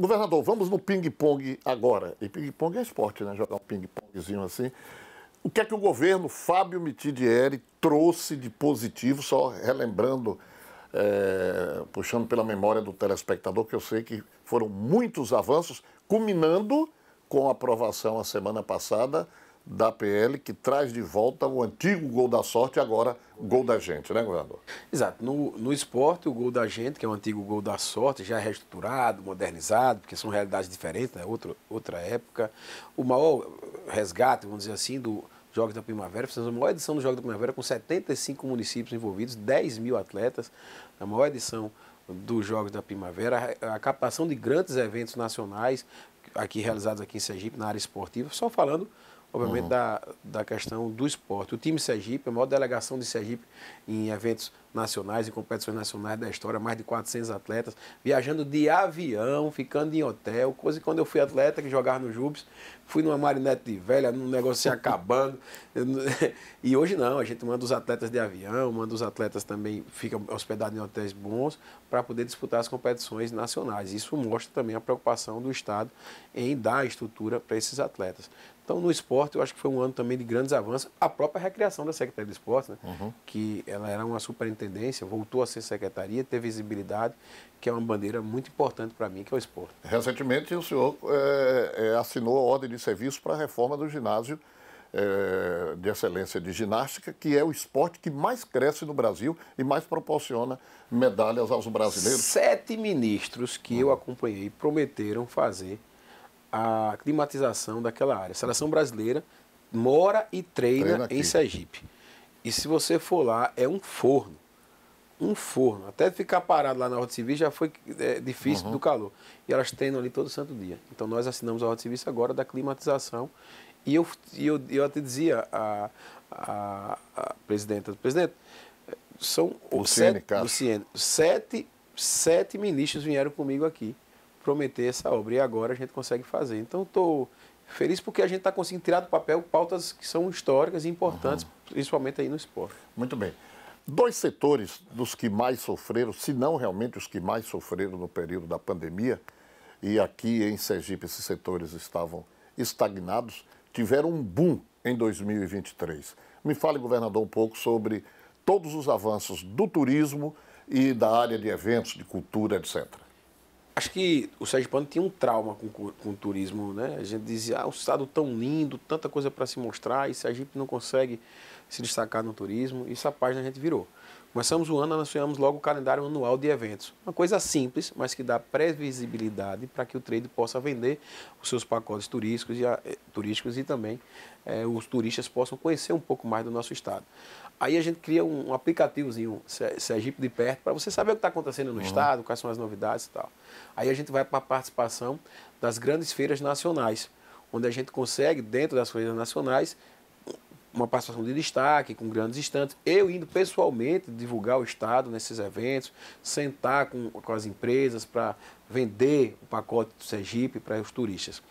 Governador, vamos no ping-pong agora. E ping-pong é esporte, né? Jogar um ping-pongzinho assim. O que é que o governo Fábio Mitidieri trouxe de positivo, só relembrando, é, puxando pela memória do telespectador, que eu sei que foram muitos avanços, culminando com a aprovação a semana passada da PL que traz de volta o antigo gol da sorte, agora gol da gente, né, governador? Exato. No, no esporte, o gol da gente, que é o antigo gol da sorte, já é reestruturado, modernizado, porque são realidades diferentes, é né? Outro, outra época. O maior resgate, vamos dizer assim, do Jogos da Primavera, fizemos a maior edição dos Jogos da Primavera com 75 municípios envolvidos, 10 mil atletas, a maior edição dos Jogos da Primavera, a captação de grandes eventos nacionais aqui realizados aqui em Sergipe, na área esportiva, só falando obviamente, uhum. da, da questão do esporte. O time Sergipe, a maior delegação de Sergipe em eventos nacionais e competições nacionais da história, mais de 400 atletas, viajando de avião, ficando em hotel, coisa que quando eu fui atleta, que jogava no Jubes, fui numa marinete de velha, num negócio se acabando, e hoje não, a gente manda os atletas de avião, manda os atletas também, fica hospedado em hotéis bons, para poder disputar as competições nacionais. Isso mostra também a preocupação do Estado em dar estrutura para esses atletas. Então, no esporte, eu acho que foi um ano também de grandes avanços. A própria recriação da Secretaria de Esporte, né? uhum. que ela era uma superintendência, voltou a ser secretaria, teve visibilidade, que é uma bandeira muito importante para mim, que é o esporte. Recentemente, o senhor é, assinou a ordem de serviço para a reforma do ginásio é, de excelência de ginástica, que é o esporte que mais cresce no Brasil e mais proporciona medalhas aos brasileiros. Sete ministros que uhum. eu acompanhei prometeram fazer a climatização daquela área. A seleção brasileira mora e treina, treina em Sergipe. E se você for lá, é um forno. Um forno. Até ficar parado lá na Rota Civil já foi é, difícil uhum. do calor. E elas treinam ali todo santo dia. Então nós assinamos a Rota Civil agora da climatização. E eu, e eu, eu até dizia a, a, a presidenta, presidente, são Luciene, sete, Luciene, sete, sete ministros vieram comigo aqui prometer essa obra. E agora a gente consegue fazer. Então, estou feliz porque a gente está conseguindo tirar do papel pautas que são históricas e importantes, uhum. principalmente aí no esporte. Muito bem. Dois setores dos que mais sofreram, se não realmente os que mais sofreram no período da pandemia, e aqui em Sergipe esses setores estavam estagnados, tiveram um boom em 2023. Me fale, governador, um pouco sobre todos os avanços do turismo e da área de eventos, de cultura, etc. Acho que o Sérgio Pano tinha um trauma com, com o turismo, né? A gente dizia, ah, um estado tão lindo, tanta coisa para se mostrar, e Sergipe não consegue se destacar no turismo. Isso a página a gente virou. Começamos o ano, anunciamos logo o calendário anual de eventos. Uma coisa simples, mas que dá previsibilidade para que o trade possa vender os seus pacotes turísticos e, a, eh, turísticos e também eh, os turistas possam conhecer um pouco mais do nosso estado. Aí a gente cria um, um aplicativozinho, Sergipe de Perto, para você saber o que está acontecendo no uhum. estado, quais são as novidades e tal. Aí a gente vai para a participação das grandes feiras nacionais, onde a gente consegue, dentro das feiras nacionais, uma participação de destaque, com grandes instantes. Eu indo pessoalmente divulgar o Estado nesses eventos, sentar com, com as empresas para vender o pacote do Sergipe para os turistas.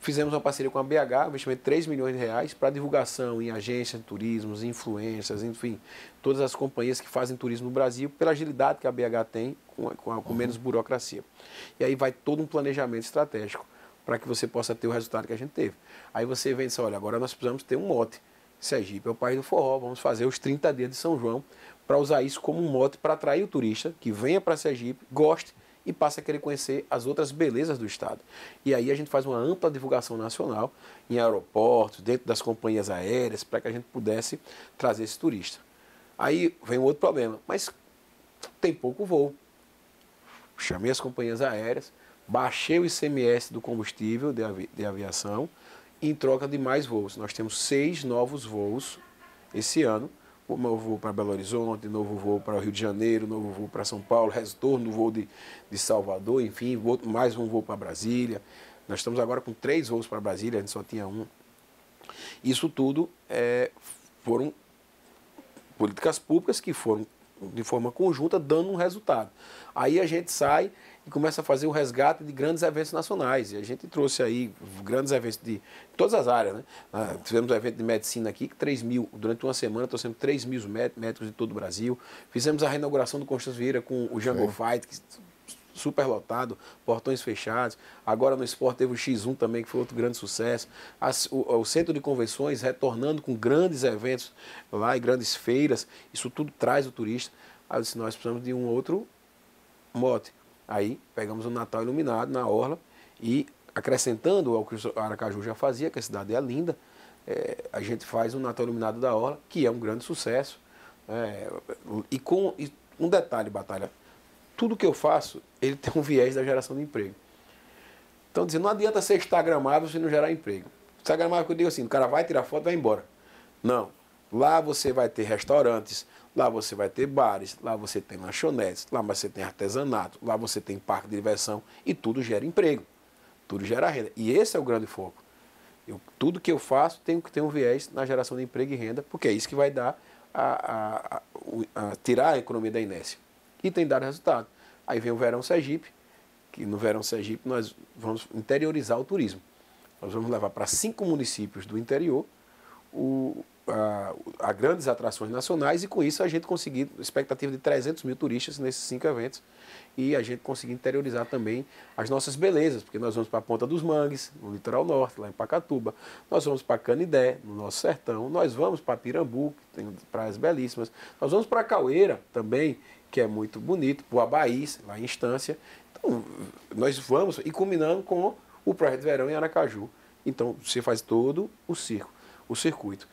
Fizemos uma parceria com a BH, investimento de 3 milhões de reais para divulgação em agências de turismo, influências, enfim, todas as companhias que fazem turismo no Brasil, pela agilidade que a BH tem, com, com, com menos burocracia. E aí vai todo um planejamento estratégico para que você possa ter o resultado que a gente teve. Aí você vende, olha, agora nós precisamos ter um mote Sergipe é o país do forró, vamos fazer os 30 dias de São João para usar isso como um mote para atrair o turista que venha para Sergipe, goste e passe a querer conhecer as outras belezas do estado. E aí a gente faz uma ampla divulgação nacional em aeroportos, dentro das companhias aéreas, para que a gente pudesse trazer esse turista. Aí vem um outro problema, mas tem pouco voo. Chamei as companhias aéreas, baixei o ICMS do combustível de, avi de aviação, em troca de mais voos. Nós temos seis novos voos esse ano. Um novo voo para Belo Horizonte, um novo voo para o Rio de Janeiro, um novo voo para São Paulo, retorno do voo de, de Salvador, enfim, mais um voo para Brasília. Nós estamos agora com três voos para Brasília, a gente só tinha um. Isso tudo é, foram políticas públicas que foram de forma conjunta dando um resultado. Aí a gente sai e começa a fazer o resgate de grandes eventos nacionais. E a gente trouxe aí grandes eventos de todas as áreas. Né? Ah, tivemos um evento de medicina aqui, que 3 mil, durante uma semana trouxemos 3 mil médicos de todo o Brasil. Fizemos a reinauguração do Constância Vieira com o Jungle Sim. Fight, que super lotado, portões fechados. Agora no esporte teve o X1 também, que foi outro grande sucesso. As, o, o, centro de convenções retornando com grandes eventos lá e grandes feiras. Isso tudo traz o turista. Aí eu disse, nós precisamos de um outro mote. Aí pegamos o Natal iluminado na orla e acrescentando ao que o Aracaju já fazia, que a cidade é linda, é, a gente faz o Natal iluminado da orla, que é um grande sucesso. É, e com e um detalhe, Batalha, tudo que eu faço, ele tem um viés da geração de emprego. Então, dizendo, não adianta ser instagramável se não gerar emprego. Instagramável, eu digo assim, o cara vai tirar foto e vai embora. Não, Lá você vai ter restaurantes, lá você vai ter bares, lá você tem lanchonetes, lá você tem artesanato, lá você tem parque de diversão e tudo gera emprego, tudo gera renda. E esse é o grande foco. Eu, tudo que eu faço tem que ter um viés na geração de emprego e renda, porque é isso que vai dar a, a, a, a tirar a economia da inércia. E tem dado resultado. Aí vem o verão Sergipe, que no verão Sergipe nós vamos interiorizar o turismo. Nós vamos levar para cinco municípios do interior o, a, a, grandes atrações nacionais e com isso a gente conseguir expectativa de 300 mil turistas nesses cinco eventos e a gente conseguir interiorizar também as nossas belezas, porque nós vamos para a Ponta dos Mangues, no litoral norte, lá em Pacatuba, nós vamos para Canidé, no nosso sertão, nós vamos para Pirambu, que tem praias belíssimas, nós vamos para Caueira também, que é muito bonito, para o Abaís, lá em Instância. Então, nós vamos e combinando com o Projeto Verão em Aracaju. Então, você faz todo o circo, o circuito.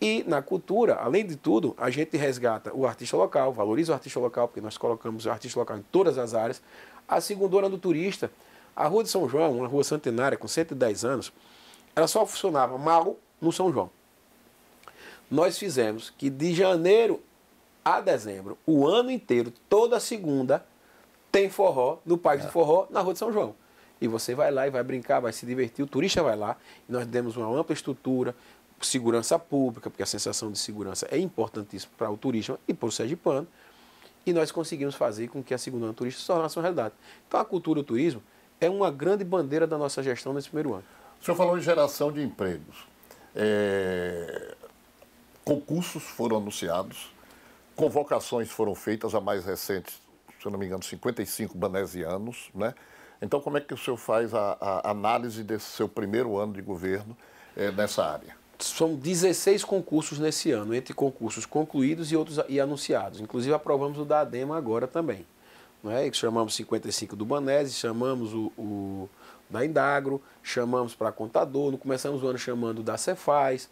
E na cultura, além de tudo, a gente resgata o artista local, valoriza o artista local, porque nós colocamos o artista local em todas as áreas. A hora do turista, a Rua de São João, uma rua centenária com 110 anos, ela só funcionava mal no São João. Nós fizemos que de janeiro a dezembro, o ano inteiro, toda segunda, tem forró no Parque é. do Forró, na Rua de São João. E você vai lá e vai brincar, vai se divertir, o turista vai lá. nós demos uma ampla estrutura, segurança pública, porque a sensação de segurança é importantíssima para o turismo e para o sergipano, e nós conseguimos fazer com que a segunda ano turista se tornasse uma realidade. Então a cultura o turismo é uma grande bandeira da nossa gestão nesse primeiro ano. O senhor falou em geração de empregos. É... Concursos foram anunciados, convocações foram feitas, a mais recente, se eu não me engano, 55 banesianos, né? Então, como é que o senhor faz a, a análise desse seu primeiro ano de governo é, nessa área? são 16 concursos nesse ano, entre concursos concluídos e outros e anunciados. Inclusive aprovamos o da ADEMA agora também. Né? Chamamos 55 do Banese, chamamos o, o da Indagro, chamamos para contador, começamos o ano chamando da Cefaz,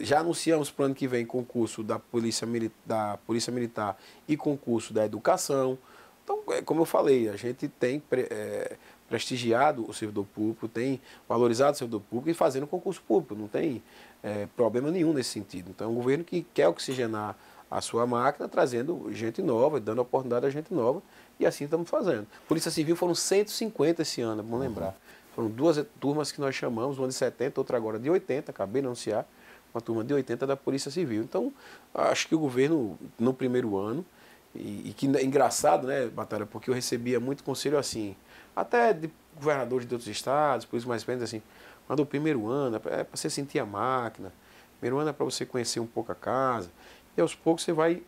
já anunciamos para o ano que vem concurso da Polícia, da Polícia Militar e concurso da Educação. Então, é como eu falei, a gente tem é, prestigiado o servidor público, tem valorizado o servidor público e fazendo concurso público, não tem é, problema nenhum nesse sentido. Então, é um governo que quer oxigenar a sua máquina, trazendo gente nova, dando oportunidade a gente nova, e assim estamos fazendo. Polícia Civil foram 150 esse ano, vamos é uhum. lembrar. Foram duas turmas que nós chamamos, uma de 70, outra agora de 80, acabei de anunciar, uma turma de 80 da Polícia Civil. Então, acho que o governo, no primeiro ano, e, e que é engraçado, né, Batalha, porque eu recebia muito conselho assim, até de governadores de outros estados, por isso mais ou menos assim, mas o primeiro ano é para é você sentir a máquina, primeiro ano é para você conhecer um pouco a casa, e aos poucos você vai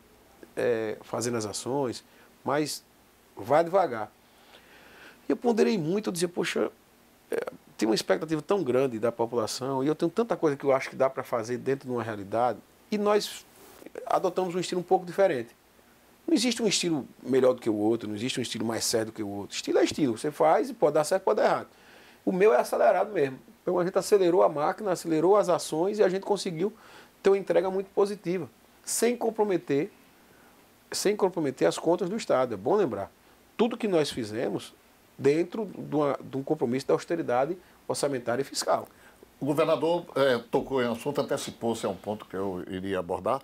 é, fazendo as ações, mas vai devagar. E eu ponderei muito, eu dizia, poxa, é, tem uma expectativa tão grande da população, e eu tenho tanta coisa que eu acho que dá para fazer dentro de uma realidade, e nós adotamos um estilo um pouco diferente. Não existe um estilo melhor do que o outro, não existe um estilo mais certo do que o outro. Estilo é estilo, você faz e pode dar certo, pode dar errado. O meu é acelerado mesmo. Então a gente acelerou a máquina, acelerou as ações e a gente conseguiu ter uma entrega muito positiva, sem comprometer, sem comprometer as contas do Estado. É bom lembrar. Tudo que nós fizemos dentro de, uma, de um compromisso da austeridade orçamentária e fiscal. O governador é, tocou em assunto, antecipou-se a um ponto que eu iria abordar,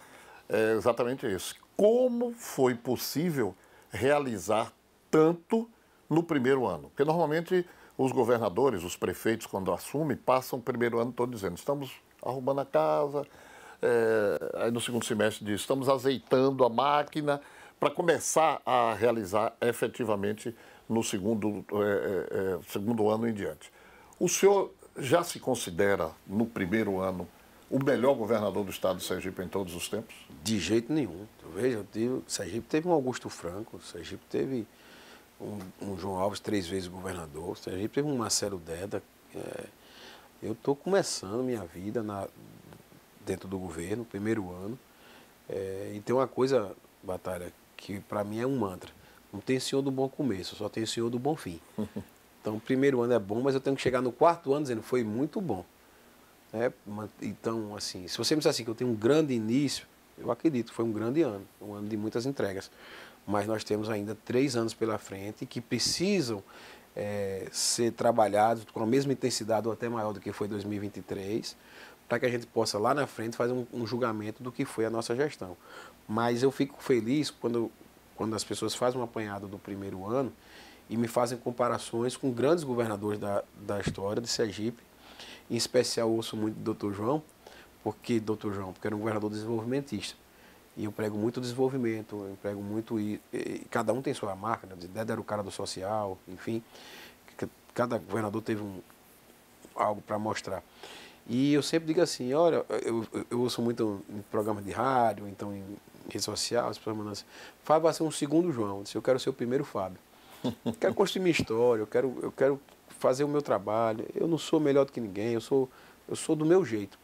é exatamente esse. Como foi possível realizar tanto no primeiro ano? Porque normalmente os governadores, os prefeitos, quando assumem, passam o primeiro ano todo dizendo: estamos arrumando a casa. É, aí no segundo semestre diz: estamos azeitando a máquina para começar a realizar efetivamente no segundo, é, é, segundo ano em diante. O senhor já se considera, no primeiro ano, o melhor governador do estado de Sergipe em todos os tempos? De jeito nenhum. Veja, Sergipe teve um Augusto Franco, Sergipe teve um, um, João Alves três vezes governador, a gente teve um Marcelo Deda. É, eu estou começando minha vida na, dentro do governo, primeiro ano, é, e tem uma coisa, Batalha, que para mim é um mantra. Não tem senhor do bom começo, só tem senhor do bom fim. Então, o primeiro ano é bom, mas eu tenho que chegar no quarto ano dizendo foi muito bom. É, então, assim, se você me disser assim, que eu tenho um grande início, eu acredito, foi um grande ano, um ano de muitas entregas mas nós temos ainda três anos pela frente que precisam é, ser trabalhados com a mesma intensidade ou até maior do que foi 2023, para que a gente possa lá na frente fazer um, um, julgamento do que foi a nossa gestão. Mas eu fico feliz quando, quando as pessoas fazem um apanhado do primeiro ano e me fazem comparações com grandes governadores da, da história de Sergipe, em especial ouço muito do Dr. João, porque Dr. João, porque era um governador desenvolvimentista. E eu prego muito desenvolvimento, eu prego muito. E, e cada um tem sua marca, né? Dedé era o cara do social, enfim. Cada governador teve um, algo para mostrar. E eu sempre digo assim: olha, eu, eu, eu ouço muito em programas de rádio, então em redes sociais, as pessoas mandam assim: Fábio vai ser um segundo João. Eu, disse, eu quero ser o primeiro Fábio. Eu quero construir minha história, eu quero, eu quero fazer o meu trabalho. Eu não sou melhor do que ninguém, eu sou, eu sou do meu jeito.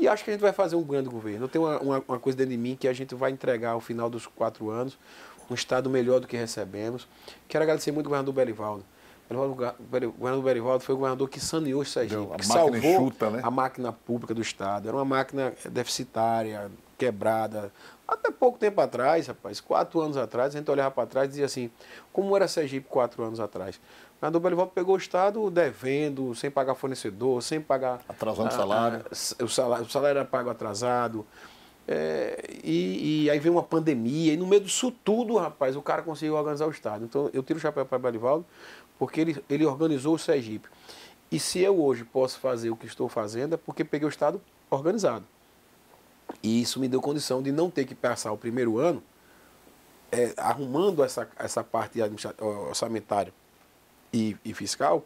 E acho que a gente vai fazer um grande governo. Eu tenho uma, uma, uma coisa dentro de mim que a gente vai entregar ao final dos quatro anos um Estado melhor do que recebemos. Quero agradecer muito ao governador Belivaldo. O governador Berivaldo foi o governador que saneou Sergipe, que salvou chuta, né? a máquina pública do Estado. Era uma máquina deficitária, quebrada. Até pouco tempo atrás, rapaz, quatro anos atrás, a gente olhava para trás e dizia assim, como era Sergipe quatro anos atrás? governador Belival pegou o Estado devendo, sem pagar fornecedor, sem pagar. Atrasando a, ah, salário. A, ah, o salário. O salário era pago atrasado. É, e, e, aí veio uma pandemia, e no meio disso tudo, rapaz, o cara conseguiu organizar o Estado. Então eu tiro o chapéu para Belivaldo, porque ele, ele organizou o Sergipe. E se eu hoje posso fazer o que estou fazendo, é porque peguei o Estado organizado. E isso me deu condição de não ter que passar o primeiro ano é, arrumando essa, essa parte orçamentária e, e fiscal,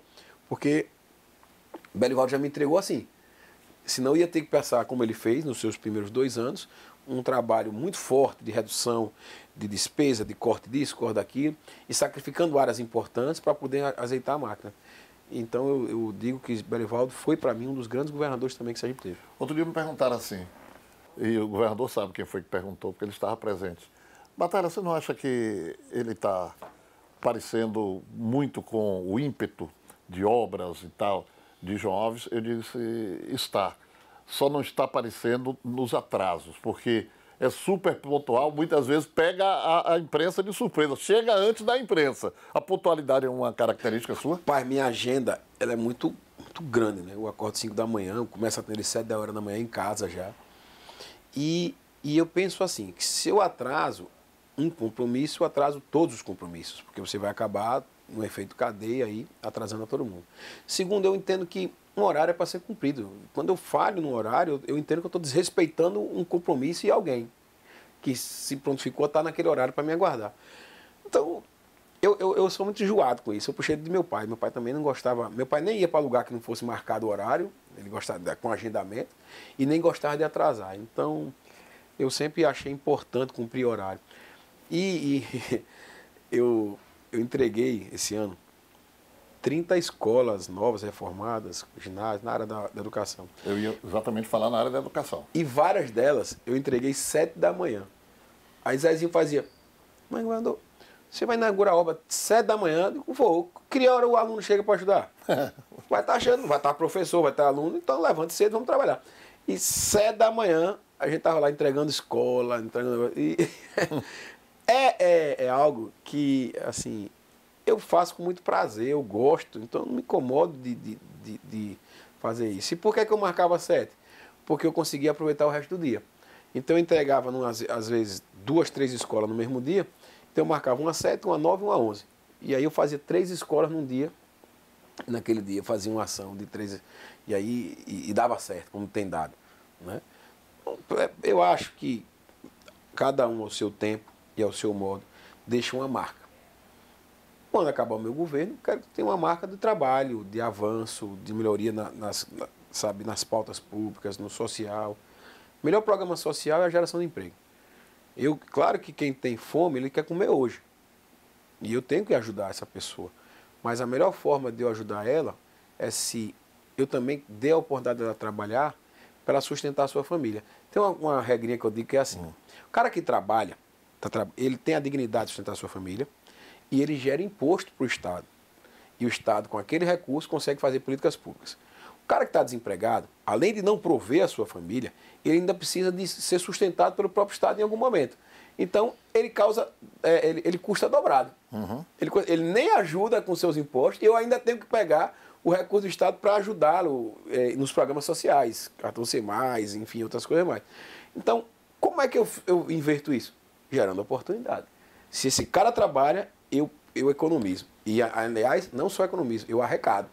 porque Belivaldo já me entregou assim. Senão ia ter que passar, como ele fez nos seus primeiros dois anos, um trabalho muito forte de redução de despesa, de corte disso, corte daquilo, e sacrificando áreas importantes para poder azeitar a máquina. Então eu, eu digo que Belivaldo foi para mim um dos grandes governadores também que a gente teve. Outro dia me perguntaram assim, e o governador sabe quem foi que perguntou, porque ele estava presente. Batalha, você não acha que ele está parecendo muito com o ímpeto de obras e tal de João Alves, eu disse, está. Só não está aparecendo nos atrasos, porque é super pontual, muitas vezes pega a, a, imprensa de surpresa, chega antes da imprensa. A pontualidade é uma característica sua? Pai, minha agenda ela é muito, muito grande, né? Eu acordo 5 da manhã, começa a ter 7 da hora da manhã em casa já. E, e eu penso assim, que se eu atraso, um compromisso atraso todos os compromissos, porque você vai acabar no efeito cadeia aí atrasando a todo mundo. Segundo, eu entendo que um horário é para ser cumprido. Quando eu falho no horário, eu entendo que eu estou desrespeitando um compromisso e alguém que se prontificou a estar tá naquele horário para me aguardar. Então, eu, eu, eu, sou muito enjoado com isso. Eu puxei de meu pai. Meu pai também não gostava. Meu pai nem ia para lugar que não fosse marcado o horário. Ele gostava de, com agendamento. E nem gostava de atrasar. Então, eu sempre achei importante cumprir horário. E, e eu, eu entreguei esse ano 30 escolas novas, reformadas, ginásios, na área da, da, educação. Eu ia exatamente falar na área da educação. E várias delas eu entreguei sete da manhã. Aí Zezinho fazia, mas governador, você vai inaugurar a obra sete da manhã? Eu digo, vou, que hora o aluno chega para ajudar? vai estar tá achando, vai estar tá professor, vai estar tá aluno, então levante cedo, vamos trabalhar. E sete da manhã a gente estava lá entregando escola, entregando... E... É, é, é algo que, assim, eu faço com muito prazer, eu gosto, então não me incomodo de, de, de, de fazer isso. E por que, é que eu marcava sete? Porque eu conseguia aproveitar o resto do dia. Então eu entregava, numas, às vezes, duas, três escolas no mesmo dia. Então eu marcava uma sete, uma nove e uma onze. E aí eu fazia três escolas num dia. Naquele dia eu fazia uma ação de três. E aí e, e dava certo, como tem dado. Né? Então, é, eu acho que cada um ao seu tempo e ao seu modo, deixa uma marca. Quando acabar o meu governo, quero que tenha uma marca de trabalho, de avanço, de melhoria na, nas, na, sabe, nas pautas públicas, no social. O melhor programa social é a geração de emprego. Eu, claro que quem tem fome, ele quer comer hoje. E eu tenho que ajudar essa pessoa. Mas a melhor forma de eu ajudar ela é se eu também dê a oportunidade dela trabalhar para sustentar a sua família. Tem uma, uma regrinha que eu digo que é assim: hum. o cara que trabalha, tá, ele tem a dignidade de sustentar sua família e ele gera imposto para o Estado. E o Estado, com aquele recurso, consegue fazer políticas públicas. O cara que está desempregado, além de não prover a sua família, ele ainda precisa de ser sustentado pelo próprio Estado em algum momento. Então, ele causa, é, ele, ele, custa dobrado. Uhum. Ele, ele, nem ajuda com seus impostos e eu ainda tenho que pegar o recurso do Estado para ajudá-lo é, nos programas sociais, cartão sem mais, enfim, outras coisas mais. Então, como é que eu, eu inverto isso? gerando oportunidade. Se esse cara trabalha, eu, eu economizo. E, aliás, não só economizo, eu arrecado.